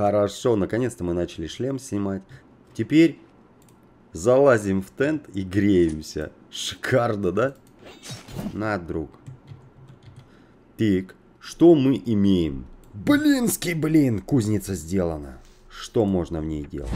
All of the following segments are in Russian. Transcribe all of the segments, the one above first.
Хорошо, наконец-то мы начали шлем снимать. Теперь залазим в тент и греемся. Шикарно, да? На, друг. Тик, что мы имеем? Блинский блин, кузница сделана. Что можно в ней делать?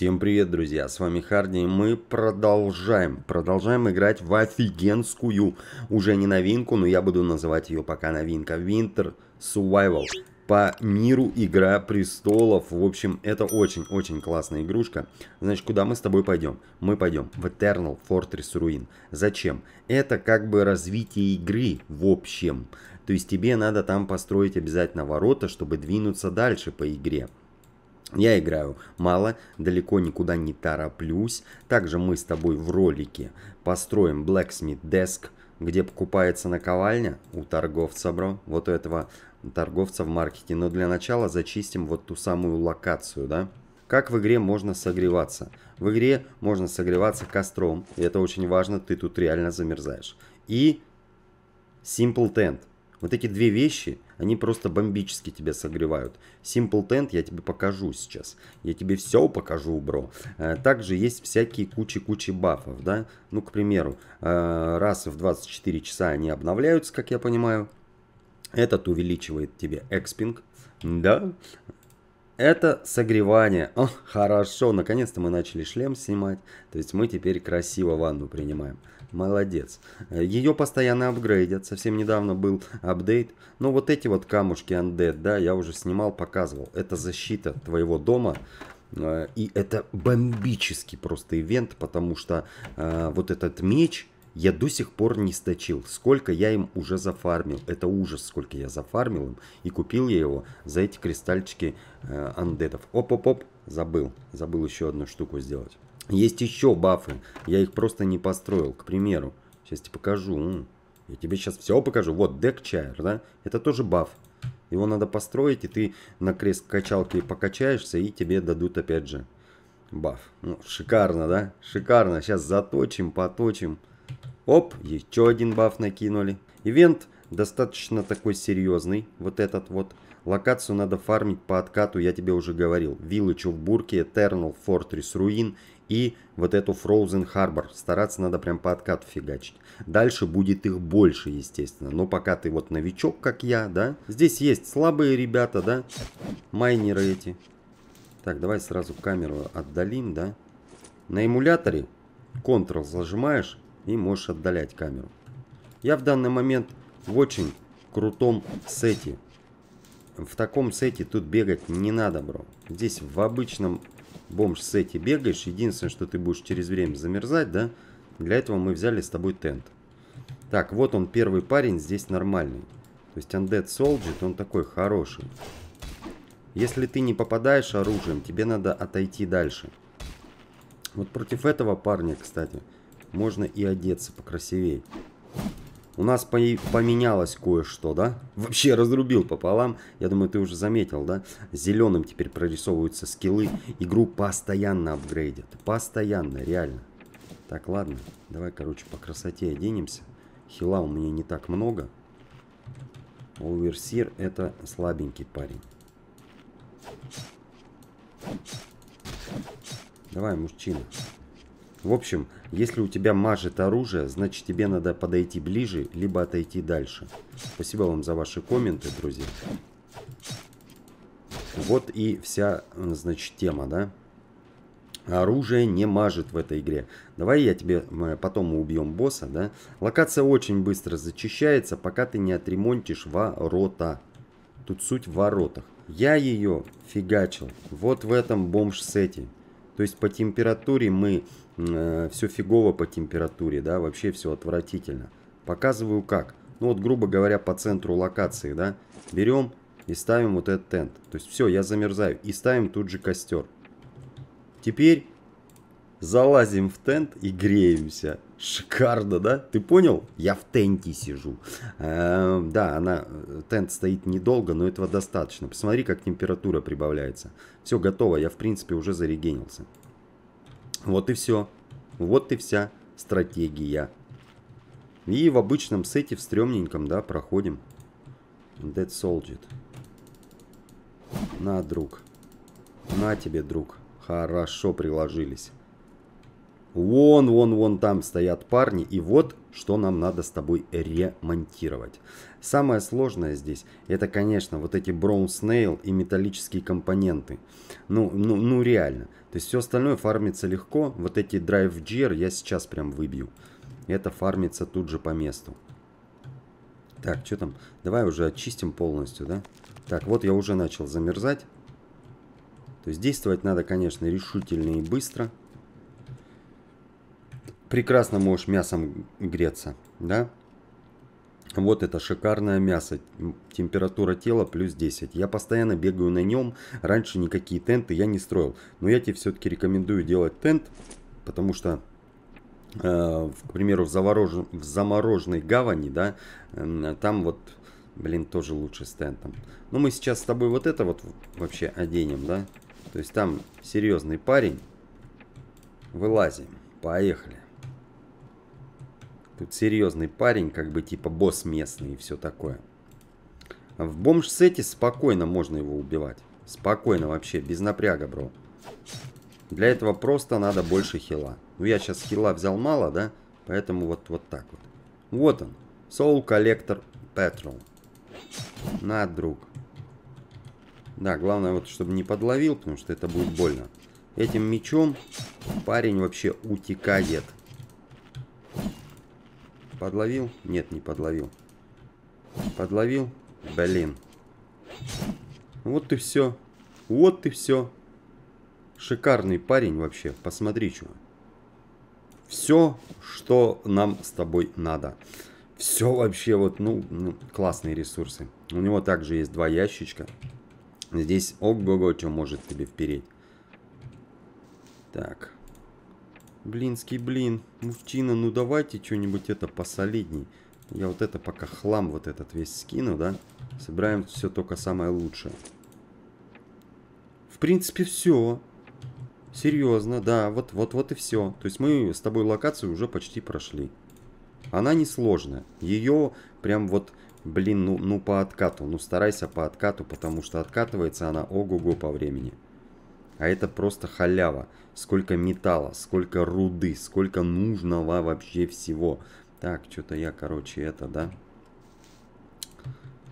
Всем привет, друзья, с вами Харди, и мы продолжаем, продолжаем играть в офигенскую, уже не новинку, но я буду называть ее пока новинка, Winter Survival. По миру Игра Престолов, в общем, это очень-очень классная игрушка. Значит, куда мы с тобой пойдем? Мы пойдем в Eternal Fortress Ruin. Зачем? Это как бы развитие игры в общем. То есть тебе надо там построить обязательно ворота, чтобы двинуться дальше по игре. Я играю мало, далеко никуда не тороплюсь. Также мы с тобой в ролике построим Blacksmith Desk, где покупается наковальня у торговца, бро, вот у этого торговца в маркете. Но для начала зачистим вот ту самую локацию, да? Как в игре можно согреваться? В игре можно согреваться костром, и это очень важно, ты тут реально замерзаешь. И Simple Tent. Вот эти две вещи, они просто бомбически тебя согревают. Simple Tent я тебе покажу сейчас. Я тебе все покажу, бро. Э, также есть всякие кучи-кучи бафов, да. Ну, к примеру, э, раз в 24 часа они обновляются, как я понимаю. Этот увеличивает тебе экспинг, да. Это согревание. О, хорошо, наконец-то мы начали шлем снимать. То есть мы теперь красиво ванну принимаем. Молодец. Ее постоянно апгрейдят. Совсем недавно был апдейт. Но ну, вот эти вот камушки Undead, да, я уже снимал, показывал. Это защита твоего дома. Э, и это бомбический просто ивент, потому что э, вот этот меч я до сих пор не сточил. Сколько я им уже зафармил. Это ужас, сколько я зафармил им. И купил я его за эти кристальчики э, Оп-оп-оп, забыл. Забыл еще одну штуку сделать. Есть еще бафы, я их просто не построил, к примеру. Сейчас тебе покажу. Я тебе сейчас все покажу. Вот, дек чайр, да? Это тоже баф. Его надо построить, и ты на крест качалки покачаешься, и тебе дадут опять же баф. Ну, шикарно, да? Шикарно. Сейчас заточим, поточим. Оп, еще один баф накинули. Ивент достаточно такой серьезный, вот этот вот. Локацию надо фармить по откату, я тебе уже говорил. Village в Бурке, Eternal Fortress Ruin и вот эту Frozen Harbor. Стараться надо прям по откату фигачить. Дальше будет их больше, естественно. Но пока ты вот новичок, как я, да. Здесь есть слабые ребята, да. Майнеры эти. Так, давай сразу камеру отдалим, да. На эмуляторе Ctrl зажимаешь и можешь отдалять камеру. Я в данный момент в очень крутом сете. В таком сете тут бегать не надо, бро. Здесь в обычном бомж-сете бегаешь. Единственное, что ты будешь через время замерзать, да? Для этого мы взяли с тобой тент. Так, вот он первый парень, здесь нормальный. То есть Undead Soldier, он такой хороший. Если ты не попадаешь оружием, тебе надо отойти дальше. Вот против этого парня, кстати, можно и одеться покрасивее. У нас по поменялось кое-что, да? Вообще разрубил пополам. Я думаю, ты уже заметил, да? Зеленым теперь прорисовываются скиллы. Игру постоянно апгрейдят. Постоянно, реально. Так, ладно. Давай, короче, по красоте оденемся. Хила у меня не так много. Оверсир это слабенький парень. Давай, мужчина. В общем, если у тебя мажет оружие, значит тебе надо подойти ближе, либо отойти дальше. Спасибо вам за ваши комменты, друзья. Вот и вся, значит, тема, да? Оружие не мажет в этой игре. Давай я тебе, мы потом убьем босса, да? Локация очень быстро зачищается, пока ты не отремонтишь ворота. Тут суть в воротах. Я ее фигачил вот в этом бомж-сете. То есть по температуре мы, э, все фигово по температуре, да, вообще все отвратительно. Показываю как. Ну вот, грубо говоря, по центру локации, да, берем и ставим вот этот тент. То есть все, я замерзаю. И ставим тут же костер. Теперь залазим в тент и греемся. Шикарно, да? Ты понял? Я в тенте сижу. Э, да, она, э, тент стоит недолго, но этого достаточно. Посмотри, как температура прибавляется. Все, готово. Я, в принципе, уже зарегенился. Вот и все. Вот и вся стратегия. И в обычном сете, в стрёмненьком, да, проходим. Dead Soldier. На, друг. На тебе, друг. Хорошо приложились. Вон, вон, вон там стоят парни, и вот что нам надо с тобой ремонтировать. Самое сложное здесь, это, конечно, вот эти Brown Snail и металлические компоненты. Ну, ну, ну реально. То есть все остальное фармится легко. Вот эти Drive Gear я сейчас прям выбью. Это фармится тут же по месту. Так, что там? Давай уже очистим полностью, да? Так, вот я уже начал замерзать. То есть действовать надо, конечно, решительно и быстро прекрасно можешь мясом греться, да? Вот это шикарное мясо, температура тела плюс 10. Я постоянно бегаю на нем, раньше никакие тенты я не строил. Но я тебе все-таки рекомендую делать тент, потому что, э, к примеру, в, заворож... в замороженной гавани, да, э, там вот, блин, тоже лучше с тентом. Но ну, мы сейчас с тобой вот это вот вообще оденем, да? То есть там серьезный парень. Вылазим. Поехали. Тут серьезный парень, как бы типа босс местный и все такое. В бомж-сете спокойно можно его убивать. Спокойно вообще, без напряга, бро. Для этого просто надо больше хила. Ну, я сейчас хила взял мало, да? Поэтому вот, вот так вот. Вот он. Soul Collector petrol На, друг. Да, главное вот, чтобы не подловил, потому что это будет больно. Этим мечом парень вообще утекает. Подловил? Нет, не подловил. Подловил? Блин. Вот и все. Вот и все. Шикарный парень вообще. Посмотри, чего. Все, что нам с тобой надо. Все вообще вот, ну, ну, классные ресурсы. У него также есть два ящичка. Здесь ого-го, что может тебе впереть. Так. Блинский блин. Муфтина, ну давайте что-нибудь это посолидней. Я вот это пока хлам вот этот весь скину, да? Собираем все только самое лучшее. В принципе, все. Серьезно, да, вот, вот, вот и все. То есть мы с тобой локацию уже почти прошли. Она несложная. Ее прям вот, блин, ну, ну по откату. Ну старайся по откату, потому что откатывается она ого-го по времени. А это просто халява. Сколько металла, сколько руды, сколько нужного вообще всего. Так, что-то я, короче, это, да?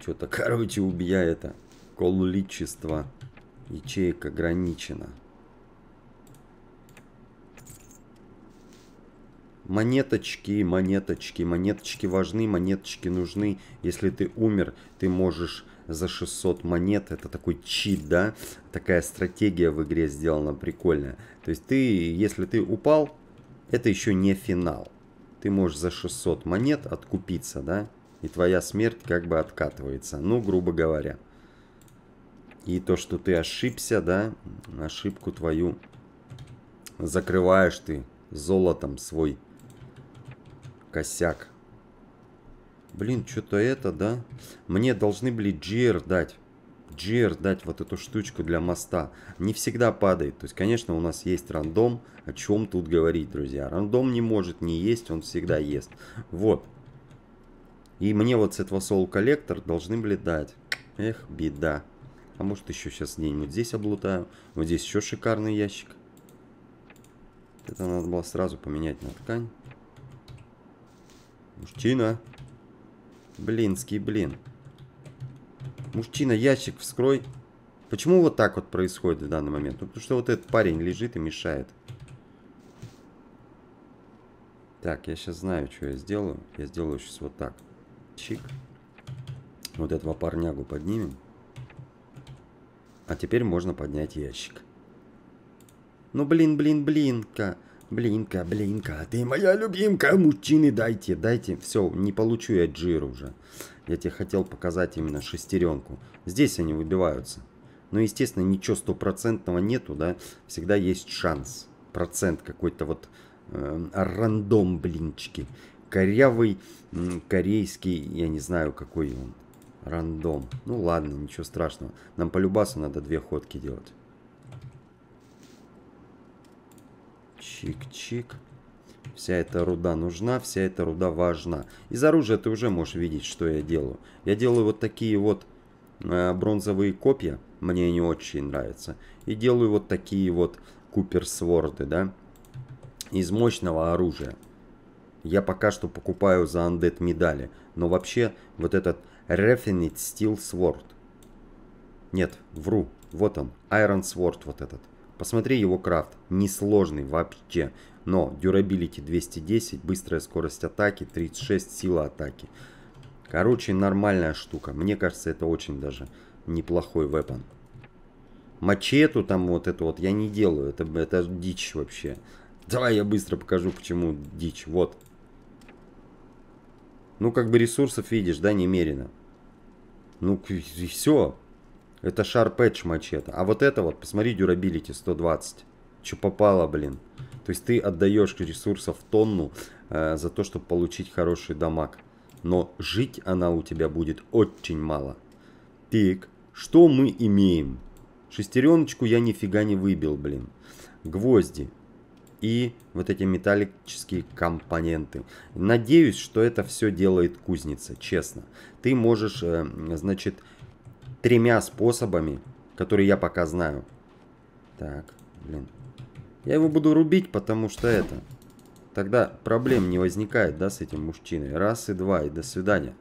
Что-то, короче, убья это. Количество ячеек ограничено. Монеточки, монеточки, монеточки важны, монеточки нужны. Если ты умер, ты можешь за 600 монет. Это такой чит, да? Такая стратегия в игре сделана прикольная. То есть ты, если ты упал, это еще не финал. Ты можешь за 600 монет откупиться, да? И твоя смерть как бы откатывается. Ну, грубо говоря. И то, что ты ошибся, да? Ошибку твою закрываешь ты золотом свой косяк. Блин, что-то это, да? Мне должны были GR дать. GR дать вот эту штучку для моста. Не всегда падает. То есть, конечно, у нас есть рандом. О чем тут говорить, друзья? Рандом не может не есть, он всегда ест. Вот. И мне вот с этого Soul Collector должны были дать. Эх, беда. А может еще сейчас где-нибудь здесь облутаю. Вот здесь еще шикарный ящик. Это надо было сразу поменять на ткань. Мужчина. Блинский блин. Мужчина, ящик вскрой. Почему вот так вот происходит в данный момент? Ну, потому что вот этот парень лежит и мешает. Так, я сейчас знаю, что я сделаю. Я сделаю сейчас вот так. Чик. Вот этого парнягу поднимем. А теперь можно поднять ящик. Ну, блин, блин, блин, ка. Блинка, блинка, ты моя любимка, мужчины, дайте, дайте. Все, не получу я джир уже. Я тебе хотел показать именно шестеренку. Здесь они выбиваются. Но, естественно, ничего стопроцентного нету, да. Всегда есть шанс. Процент какой-то вот э, рандом, блинчики. Корявый, корейский, я не знаю, какой он. Рандом. Ну ладно, ничего страшного. Нам по любасу надо две ходки делать. Чик-чик. Вся эта руда нужна, вся эта руда важна. Из оружия ты уже можешь видеть, что я делаю. Я делаю вот такие вот э, бронзовые копья. Мне они очень нравятся. И делаю вот такие вот куперсворды, да. Из мощного оружия. Я пока что покупаю за андет медали. Но вообще, вот этот Refinite Steel Sword. Нет, вру. Вот он. Iron Sword вот этот. Посмотри его крафт, несложный вообще, но дюрабилити 210, быстрая скорость атаки, 36 сила атаки. Короче, нормальная штука. Мне кажется, это очень даже неплохой вепан. Мачету там вот эту вот я не делаю, это, это дичь вообще. Давай я быстро покажу, почему дичь. Вот. Ну, как бы ресурсов, видишь, да, немерено. Ну, и все. Это Sharp Edge мачете. А вот это вот, посмотри, дюрабилити 120. Че попало, блин. То есть ты отдаешь ресурсов тонну э, за то, чтобы получить хороший дамаг. Но жить она у тебя будет очень мало. Так, что мы имеем? Шестереночку я нифига не выбил, блин. Гвозди. И вот эти металлические компоненты. Надеюсь, что это все делает кузница, честно. Ты можешь, э, значит, тремя способами, которые я пока знаю. Так, блин. Я его буду рубить, потому что это... Тогда проблем не возникает, да, с этим мужчиной. Раз и два, и до свидания.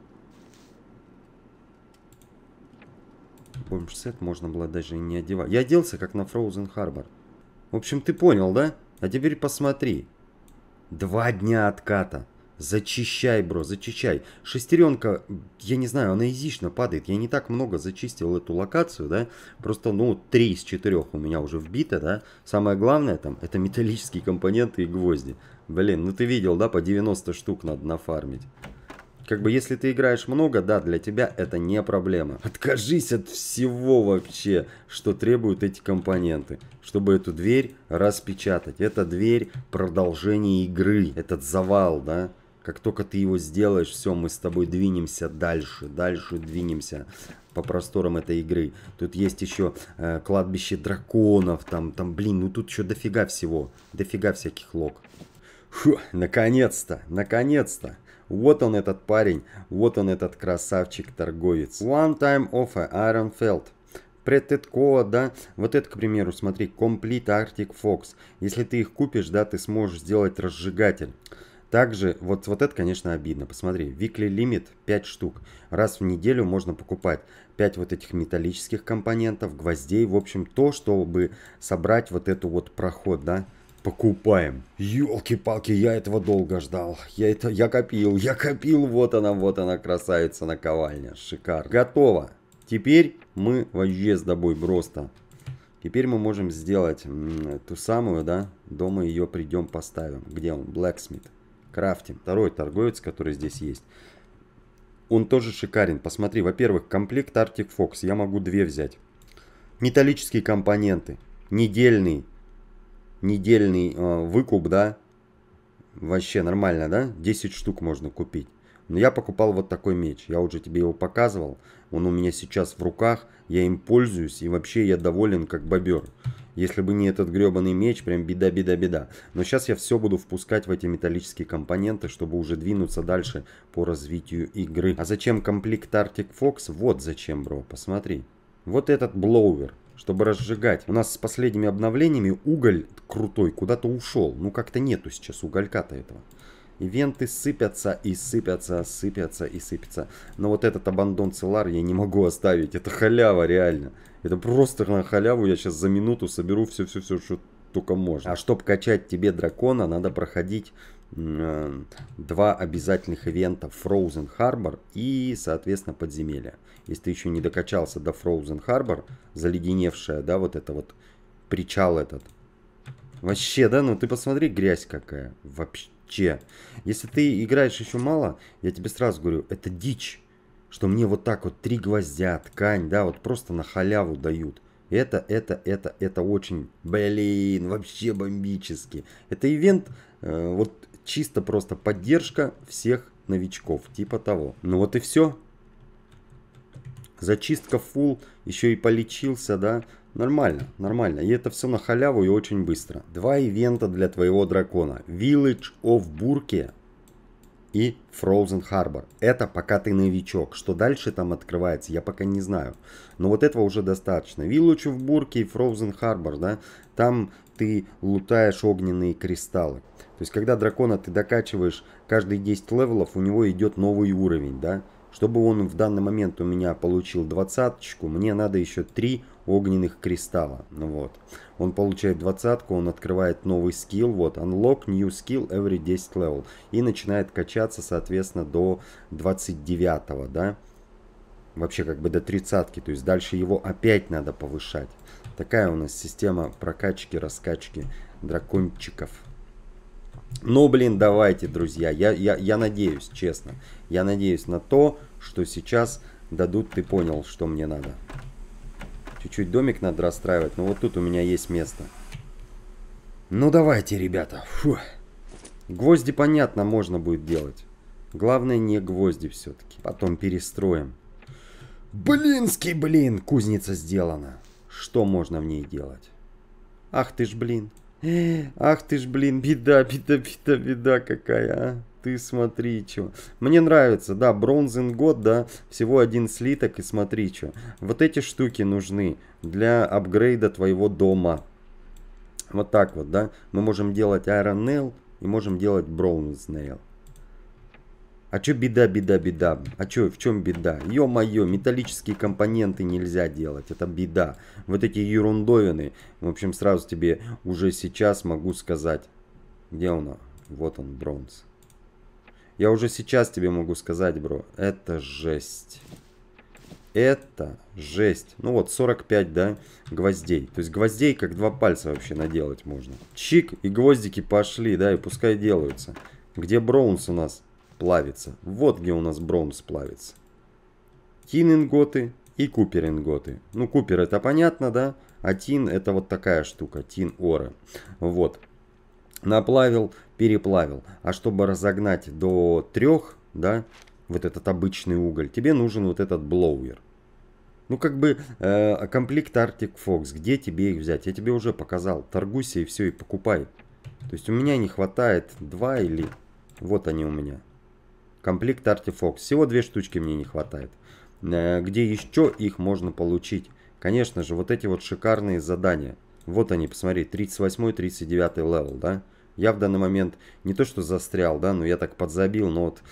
Бомбсет можно было даже и не одевать. Я оделся, как на Frozen Harbor. В общем, ты понял, да? А теперь посмотри. Два дня отката. Зачищай, бро, зачищай. Шестеренка, я не знаю, она изично падает. Я не так много зачистил эту локацию, да. Просто, ну, три из четырех у меня уже вбито, да. Самое главное там, это металлические компоненты и гвозди. Блин, ну ты видел, да, по 90 штук надо нафармить. Как бы если ты играешь много, да, для тебя это не проблема. Откажись от всего вообще, что требуют эти компоненты, чтобы эту дверь распечатать. Это дверь продолжения игры, этот завал, да. Как только ты его сделаешь, все, мы с тобой двинемся дальше, дальше двинемся по просторам этой игры. Тут есть еще э, кладбище драконов, там, там, блин, ну тут еще дофига всего, дофига всяких лог. Фу, наконец-то, наконец-то. Вот он этот парень, вот он этот красавчик-торговец. One time offer, Ironfeld. Претедко, да, вот это, к примеру, смотри, Complete Arctic Fox. Если ты их купишь, да, ты сможешь сделать разжигатель. Также, вот, вот это, конечно, обидно. Посмотри, weekly лимит 5 штук. Раз в неделю можно покупать 5 вот этих металлических компонентов, гвоздей. В общем, то, чтобы собрать вот эту вот проход, да. Покупаем. Ёлки-палки, я этого долго ждал. Я это, я копил, я копил. Вот она, вот она, красавица наковальня. Шикарно. Готово. Теперь мы вообще с тобой просто. Теперь мы можем сделать ту самую, да, дома ее придем поставим. Где он? Blacksmith. Крафтин, второй торговец, который здесь есть. Он тоже шикарен. Посмотри, во-первых, комплект Arctic Fox. Я могу две взять. Металлические компоненты. Недельный. Недельный э, выкуп, да? Вообще нормально, да? 10 штук можно купить. Но я покупал вот такой меч. Я уже тебе его показывал. Он у меня сейчас в руках. Я им пользуюсь. И вообще я доволен как бобер. Если бы не этот гребаный меч, прям беда, беда, беда. Но сейчас я все буду впускать в эти металлические компоненты, чтобы уже двинуться дальше по развитию игры. А зачем комплект Arctic Fox? Вот зачем, бро, посмотри. Вот этот блоувер, чтобы разжигать. У нас с последними обновлениями уголь крутой куда-то ушел. Ну как-то нету сейчас уголька-то этого. Ивенты сыпятся и сыпятся, сыпятся и сыпятся. Но вот этот абандон Целар я не могу оставить. Это халява, реально. Это просто на халяву. Я сейчас за минуту соберу все-все-все, что только можно. А чтобы качать тебе дракона, надо проходить э, два обязательных ивента Frozen Harbor и, соответственно, подземелья. Если ты еще не докачался до Frozen Harbor, заледеневшая, да, вот это вот причал этот. Вообще, да, ну ты посмотри, грязь какая. Вообще че. Если ты играешь еще мало, я тебе сразу говорю, это дичь, что мне вот так вот три гвоздя, ткань, да, вот просто на халяву дают. Это, это, это, это очень, блин, вообще бомбически. Это ивент, э, вот чисто просто поддержка всех новичков, типа того. Ну вот и все. Зачистка фул, еще и полечился, да. Нормально, нормально. И это все на халяву и очень быстро. Два ивента для твоего дракона. Village of Бурке и Frozen Harbor. Это пока ты новичок. Что дальше там открывается, я пока не знаю. Но вот этого уже достаточно. Village of Бурке и Frozen Harbor, да? Там ты лутаешь огненные кристаллы. То есть, когда дракона ты докачиваешь каждые 10 левелов, у него идет новый уровень, да? Чтобы он в данный момент у меня получил двадцаточку, мне надо еще 3 огненных кристалла. Ну вот. Он получает двадцатку, он открывает новый скилл, вот, Unlock New Skill Every 10 Level. И начинает качаться, соответственно, до 29, да. Вообще как бы до тридцатки, то есть дальше его опять надо повышать. Такая у нас система прокачки, раскачки дракончиков. Ну, блин, давайте, друзья. Я, я, я надеюсь, честно. Я надеюсь на то, что сейчас дадут, ты понял, что мне надо. Чуть-чуть домик надо расстраивать, но вот тут у меня есть место. Ну давайте, ребята. Фу. Гвозди, понятно, можно будет делать. Главное, не гвозди все-таки. Потом перестроим. Блинский, блин, кузница сделана. Что можно в ней делать? Ах ты ж, блин. Ах ты ж, блин, беда, беда, беда, беда какая, а ты смотри, чё. Мне нравится, да, бронзен год, да, всего один слиток и смотри, чё. Вот эти штуки нужны для апгрейда твоего дома. Вот так вот, да. Мы можем делать Iron Nail и можем делать Bronze Nail. А чё беда, беда, беда? А чё, в чем беда? Ё-моё, металлические компоненты нельзя делать, это беда. Вот эти ерундовины, в общем, сразу тебе уже сейчас могу сказать. Где он? Вот он, бронз. Я уже сейчас тебе могу сказать, бро, это жесть. Это жесть. Ну вот, 45, да, гвоздей. То есть гвоздей как два пальца вообще наделать можно. Чик, и гвоздики пошли, да, и пускай делаются. Где Броунс у нас плавится? Вот где у нас Броунс плавится. Тин-инготы и Купер-инготы. Ну, Купер это понятно, да? А Тин это вот такая штука, Тин-ора. Вот наплавил, переплавил. А чтобы разогнать до 3, да, вот этот обычный уголь, тебе нужен вот этот блоуер. Ну, как бы э, комплект Arctic Fox, где тебе их взять? Я тебе уже показал. Торгуйся и все, и покупай. То есть у меня не хватает два или... Вот они у меня. Комплект Arctic Fox. Всего две штучки мне не хватает. Э, где еще их можно получить? Конечно же, вот эти вот шикарные задания – вот они, посмотри, 38-39 левел, да? Я в данный момент не то что застрял, да, но я так подзабил, но вот,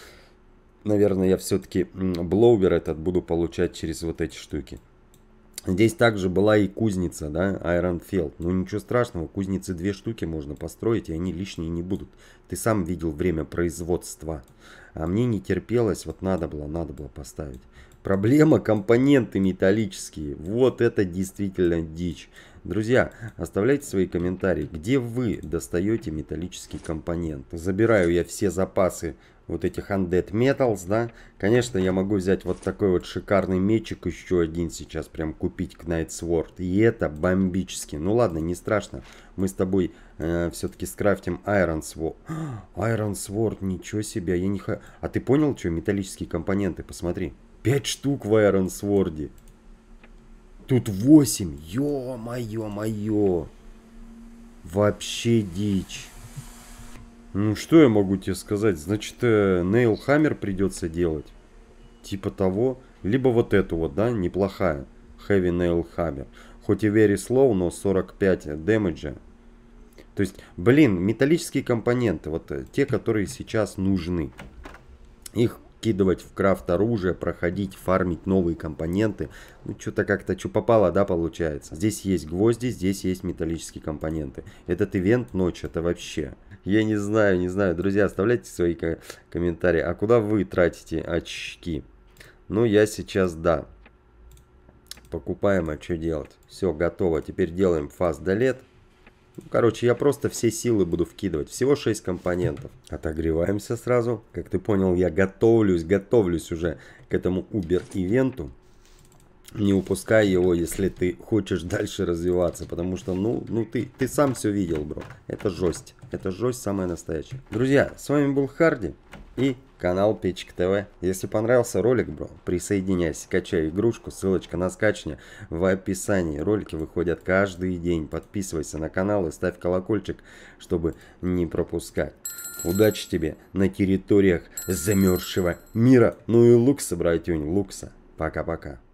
наверное, я все-таки блоубер этот буду получать через вот эти штуки. Здесь также была и кузница, да, Ironfield. Ну ничего страшного, кузницы две штуки можно построить, и они лишние не будут. Ты сам видел время производства. А мне не терпелось, вот надо было, надо было поставить. Проблема компоненты металлические. Вот это действительно дичь. Друзья, оставляйте свои комментарии, где вы достаете металлический компонент. Забираю я все запасы вот этих Undead Metals, да. Конечно, я могу взять вот такой вот шикарный мечик, еще один сейчас прям купить к Knight Sword. И это бомбически. Ну ладно, не страшно. Мы с тобой э, все-таки скрафтим Iron Sword. Iron Sword, ничего себе, я не... Х... А ты понял, что металлические компоненты, посмотри. Пять штук в Айронсворде. Тут восемь. Ё-моё-моё. Вообще дичь. Ну что я могу тебе сказать? Значит, Нейл э, Хаммер придется делать. Типа того. Либо вот эту вот, да, неплохая. Heavy Nail Hammer. Хоть и very slow, но 45 дэмэджа. То есть, блин, металлические компоненты, вот э, те, которые сейчас нужны. Их вкидывать в крафт оружие, проходить, фармить новые компоненты. Ну, что-то как-то что попало, да, получается. Здесь есть гвозди, здесь есть металлические компоненты. Этот ивент ночь, это вообще... Я не знаю, не знаю. Друзья, оставляйте свои комментарии. А куда вы тратите очки? Ну, я сейчас, да. Покупаем, а что делать? Все, готово. Теперь делаем фаз долет. Короче, я просто все силы буду вкидывать. Всего 6 компонентов. Отогреваемся сразу. Как ты понял, я готовлюсь, готовлюсь уже к этому Uber-ивенту. Не упускай его, если ты хочешь дальше развиваться. Потому что, ну, ну ты, ты сам все видел, бро. Это жесть. Это жесть самая настоящая. Друзья, с вами был Харди и канал Печка ТВ. Если понравился ролик, бро, присоединяйся, качай игрушку, ссылочка на скачивание в описании. Ролики выходят каждый день. Подписывайся на канал и ставь колокольчик, чтобы не пропускать. Удачи тебе на территориях замерзшего мира. Ну и лукса, братюнь, лукса. Пока-пока.